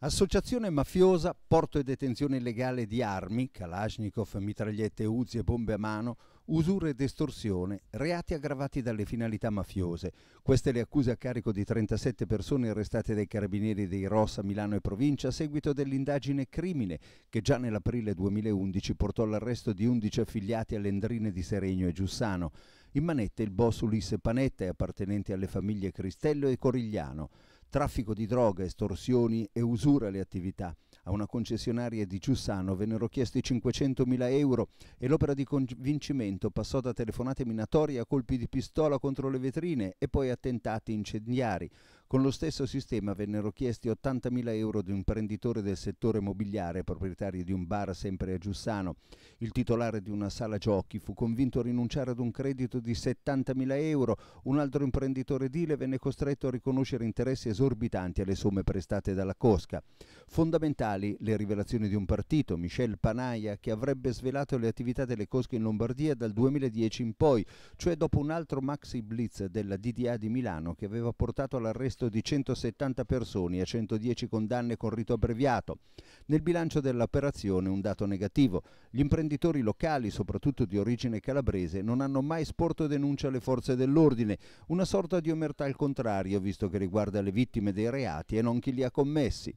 Associazione mafiosa, porto e detenzione illegale di armi, Kalashnikov, mitragliette, uzi e bombe a mano, usura ed estorsione, reati aggravati dalle finalità mafiose. Queste le accuse a carico di 37 persone arrestate dai carabinieri dei Rossa, Milano e provincia a seguito dell'indagine crimine che già nell'aprile 2011 portò all'arresto di 11 affiliati alle Endrine di Seregno e Giussano. In manette il boss Ulisse Panetta e appartenenti alle famiglie Cristello e Corigliano traffico di droga, estorsioni e usura alle attività. A una concessionaria di Giussano vennero chiesti 500.000 euro e l'opera di convincimento passò da telefonate minatorie a colpi di pistola contro le vetrine e poi attentati incendiari. Con lo stesso sistema vennero chiesti 80.000 euro di un imprenditore del settore mobiliare, proprietario di un bar sempre a Giussano. Il titolare di una sala giochi fu convinto a rinunciare ad un credito di 70.000 euro. Un altro imprenditore d'ile venne costretto a riconoscere interessi esorbitanti alle somme prestate dalla Cosca. Fondamentali le rivelazioni di un partito, Michel Panaia, che avrebbe svelato le attività delle Cosche in Lombardia dal 2010 in poi, cioè dopo un altro maxi blitz della DDA di Milano che aveva portato all'arresto l'arresto di 170 persone e 110 condanne con rito abbreviato. Nel bilancio dell'operazione un dato negativo. Gli imprenditori locali, soprattutto di origine calabrese, non hanno mai sporto denuncia alle forze dell'ordine, una sorta di omertà al contrario, visto che riguarda le vittime dei reati e non chi li ha commessi.